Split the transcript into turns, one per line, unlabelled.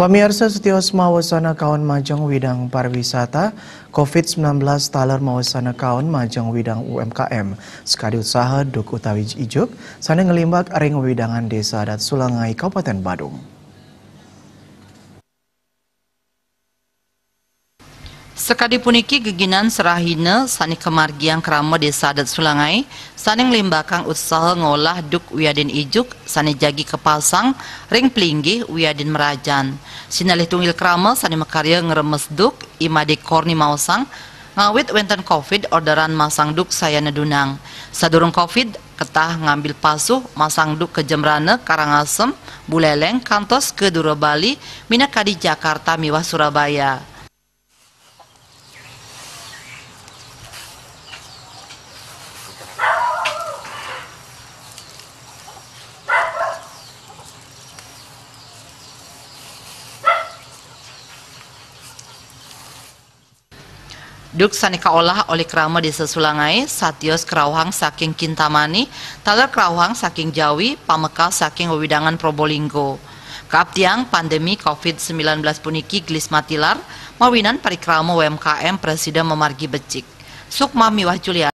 Pemirsa setios mawasana kaon majang widang pariwisata, COVID-19 taler mawasana kaon majang widang UMKM, sekadi usaha duk utawi ijuk, sana ngelimbak ring widangan desa adat Sulangai, Kabupaten Badung.
Sekadi puniki geginan serahina sani kemargian kerama desa adat Sulangai, sani ngelimbakan usaha ngolah duk wiadin ijuk, sani jagi kepasang, ring pelinggi wiadin merajan tunggil kramel sani makarya ngeremesduk imade korni mausang ngawit wenten covid orderan masang duk saya nedunang. Sadurung covid ketah ngambil pasuh masang duk ke Jemrane, Karangasem, Buleleng, Kantos ke Bali, mina kadi Jakarta, Miwah Surabaya. Duk sanika olah oleh krama di sesulangai satios kerawang saking Kintamani, talar kerawang saking Jawi, Pamekal saking Wewidangan Probolinggo. Kaptiang pandemi COVID-19 puniki glis matilar, mawinan parikrama UMKM Presiden memargi becik. Sukma Miwah Julia.